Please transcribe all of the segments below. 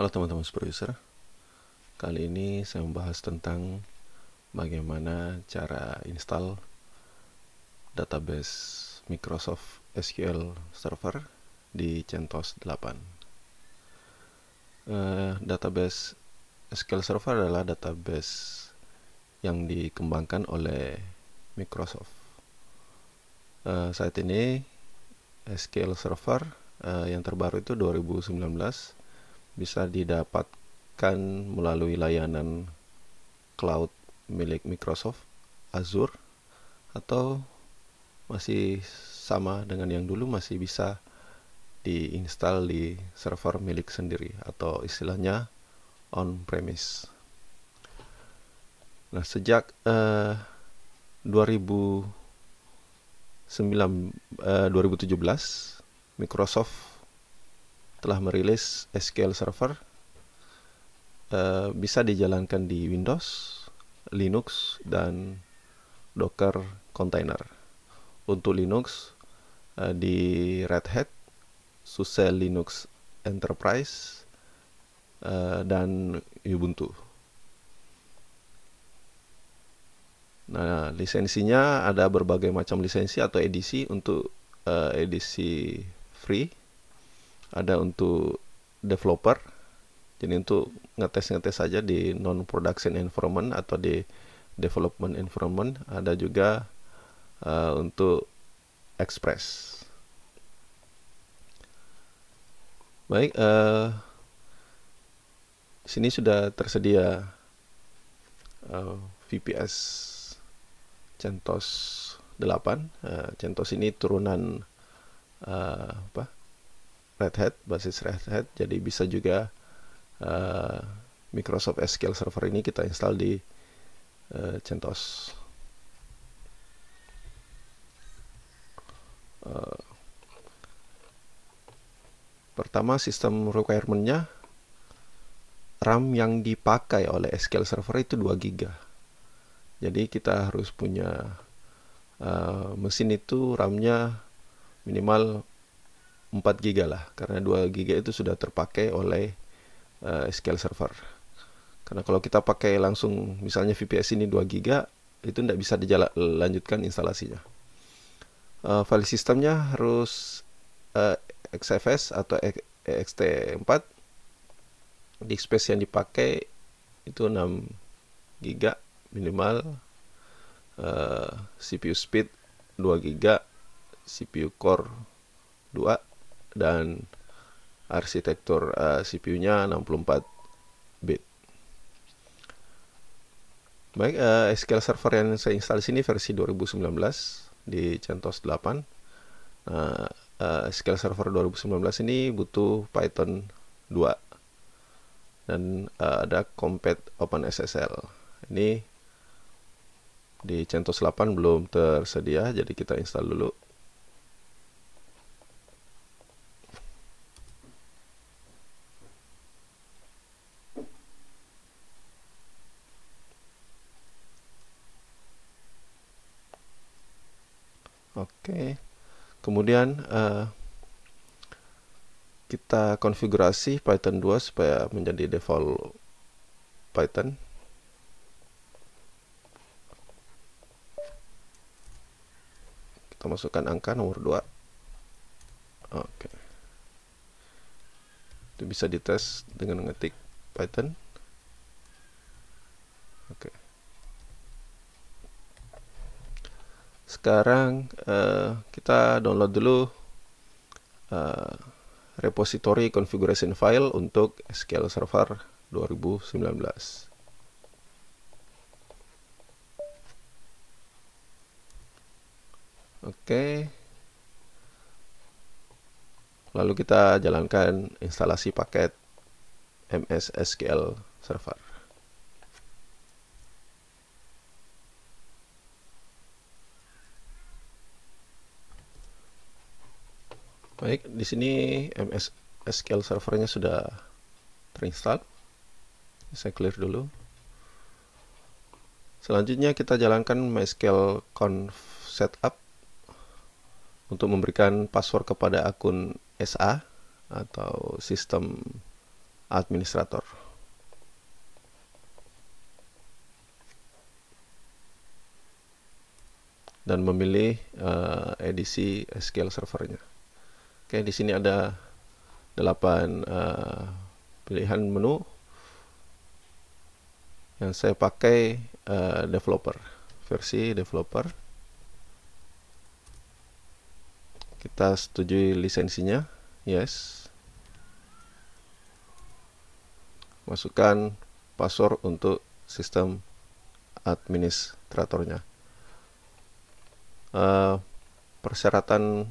Halo teman-teman produser. Kali ini saya membahas tentang bagaimana cara install database Microsoft SQL Server di CentOS 8. Uh, eh, database SQL Server adalah database yang dikembangkan oleh Microsoft. Uh, saat ini SQL Server uh, yang terbaru itu 2019 bisa didapatkan melalui layanan cloud milik Microsoft Azure atau masih sama dengan yang dulu masih bisa diinstal di server milik sendiri atau istilahnya on premise. Nah, sejak 2009 eh, 2017 eh, Microsoft telah merilis SQL Server uh, bisa dijalankan di Windows, Linux, dan Docker Container. Untuk Linux uh, di Red Hat, SUSE Linux Enterprise, uh, dan Ubuntu. Nah, lisensinya ada berbagai macam lisensi atau edisi untuk uh, edisi free ada untuk developer jadi untuk ngetes-ngetes saja di non production environment atau di development environment ada juga uh, untuk express baik uh, sini sudah tersedia uh, eh, VPS CentOS 8 uh, CentOS ini turunan uh, apa Red Hat, basis Red Hat. Jadi bisa juga uh, Microsoft SQL Server ini kita install di uh, CentOS. Uh, pertama sistem requirement-nya RAM yang dipakai oleh SQL Server itu 2 GB. Jadi kita harus punya uh, mesin itu RAM-nya minimal 4 GB lah karena 2 GB itu sudah terpakai oleh uh, eh, SQL Server. Karena kalau kita pakai langsung misalnya VPS ini 2 GB itu tidak bisa dilanjutkan instalasinya. Uh, file sistemnya harus uh, eh, XFS atau ext4 e disk space yang dipakai itu 6 GB minimal uh, CPU speed 2 GB CPU core 2 dan arsitektur uh, CPU-nya 64 bit. Baik, uh, eh, SQL Server yang saya install di sini versi 2019 di CentOS 8. Nah, uh, SQL Server 2019 ini butuh Python 2 dan uh, ada Compat OpenSSL. Ini di CentOS 8 belum tersedia, jadi kita install dulu. kemudian uh, kita konfigurasi Python 2 supaya menjadi default Python kita masukkan angka nomor 2 oke itu bisa dites dengan mengetik Python oke sekarang uh, kita download dulu uh, repository configuration file untuk SQL Server 2019. Oke. Okay. Lalu kita jalankan instalasi paket MS SQL Server. Baik, di sini MS SQL servernya sudah terinstall. Saya clear dulu. Selanjutnya kita jalankan MySQL conf setup untuk memberikan password kepada akun SA atau sistem administrator. Dan memilih uh, edisi SQL servernya. Oke, di sini ada 8 uh, eh, pilihan menu yang saya pakai uh, developer, versi developer. Kita setujui lisensinya, yes. Masukkan password untuk sistem administratornya. Uh, persyaratan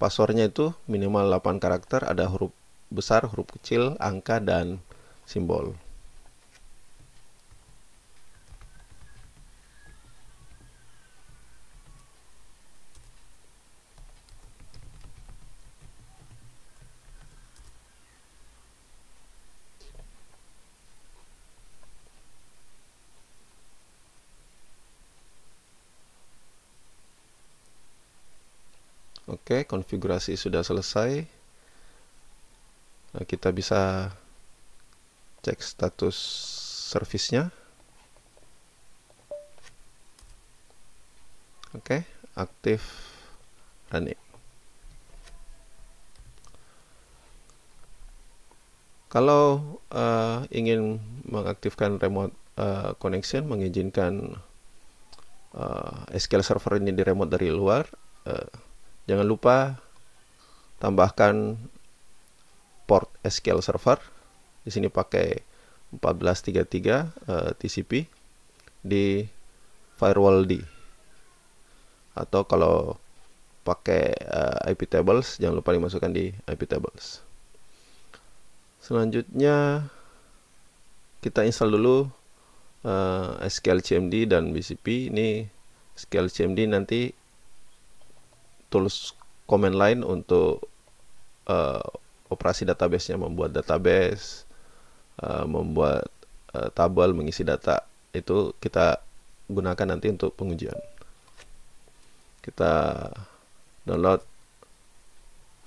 Passwordnya itu minimal 8 karakter, ada huruf besar, huruf kecil, angka, dan simbol. Oke, konfigurasi sudah selesai. Nah, kita bisa cek status servicenya. Oke, aktif running. Kalau uh, ingin mengaktifkan remote uh, connection, mengizinkan uh, eh, SQL server ini di remote dari luar, uh, Jangan lupa tambahkan port SQL Server. Di sini pakai 1433 uh, TCP di firewall D. Atau kalau pakai uh, eh, IP tables, jangan lupa dimasukkan di IP tables. Selanjutnya kita install dulu uh, eh, SQL CMD dan BCP. Ini SQL CMD nanti tools command line untuk uh, operasi databasenya membuat database uh, membuat uh, tabel mengisi data itu kita gunakan nanti untuk pengujian kita download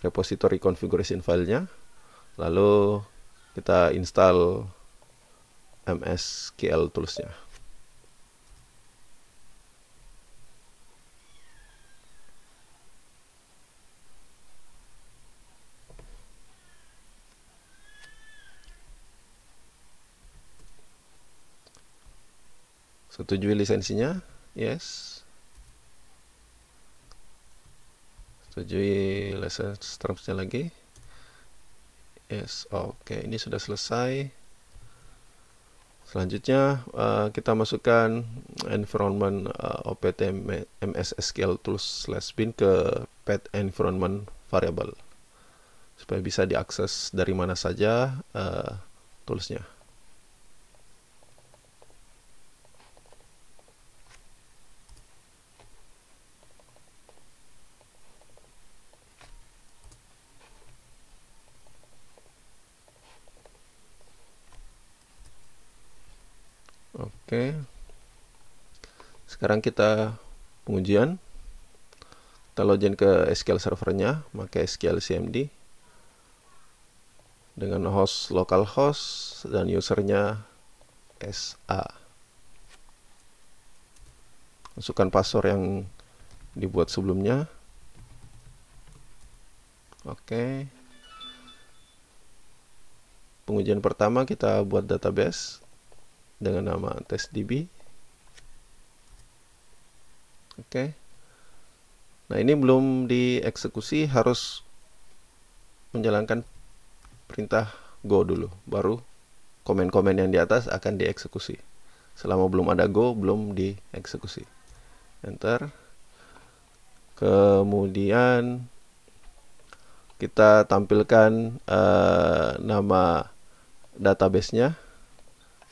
repository configuration filenya lalu kita install msql toolsnya Setujui lisensinya? Yes. Setujui license termsnya lagi. Yes, oke. Okay. Ini sudah selesai. Selanjutnya uh, kita masukkan environment uh, eh, opt sql tools slash bin ke path environment variable supaya bisa diakses dari mana saja uh, toolsnya. Oke. Sekarang kita pengujian. Kita login ke SQL servernya, pakai SQL CMD dengan host localhost dan usernya SA. Masukkan password yang dibuat sebelumnya. Oke. Pengujian pertama kita buat database dengan nama testdb oke okay. nah ini belum dieksekusi harus menjalankan perintah go dulu baru komen-komen yang di atas akan dieksekusi selama belum ada go belum dieksekusi enter kemudian kita tampilkan uh, nama databasenya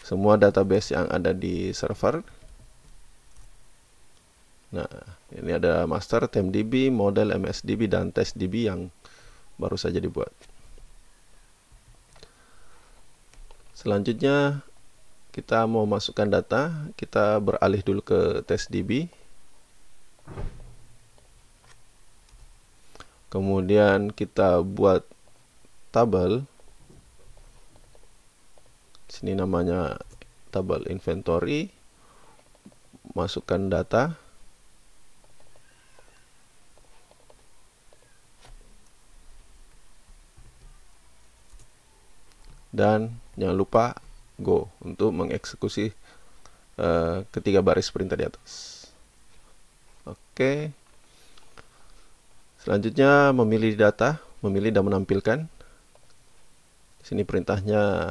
semua database yang ada di server. Nah, ini ada master, TMDB, model MSDB, dan TestDB yang baru saja dibuat. Selanjutnya, kita mau masukkan data, kita beralih dulu ke TestDB. Kemudian kita buat tabel sini namanya tabel inventory masukkan data dan jangan lupa go untuk mengeksekusi uh, ketiga baris perintah di atas oke okay. selanjutnya memilih data memilih dan menampilkan sini perintahnya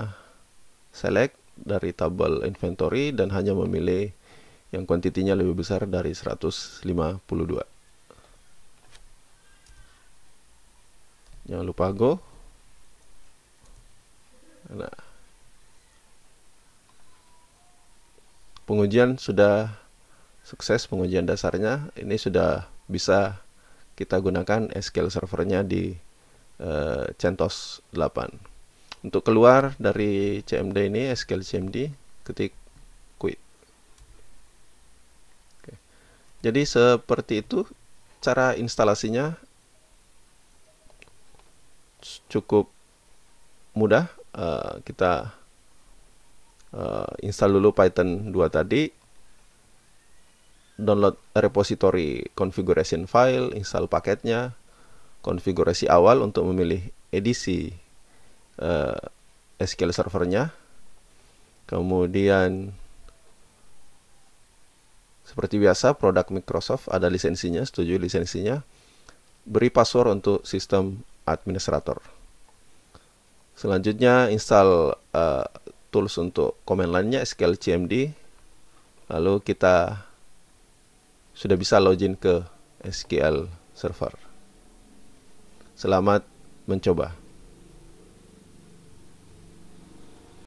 select dari tabel inventory dan hanya memilih yang kuantitinya lebih besar dari 152 jangan lupa go nah pengujian sudah sukses pengujian dasarnya ini sudah bisa kita gunakan SQL servernya di uh, CentOS 8 untuk keluar dari CMD ini SQL CMD ketik quit Oke. jadi seperti itu cara instalasinya cukup mudah uh, kita uh, install dulu Python 2 tadi download repository configuration file, install paketnya, konfigurasi awal untuk memilih edisi uh, eh, SQL servernya kemudian seperti biasa produk Microsoft ada lisensinya setuju lisensinya beri password untuk sistem administrator selanjutnya install uh, tools untuk command line-nya SQL CMD lalu kita sudah bisa login ke SQL server selamat mencoba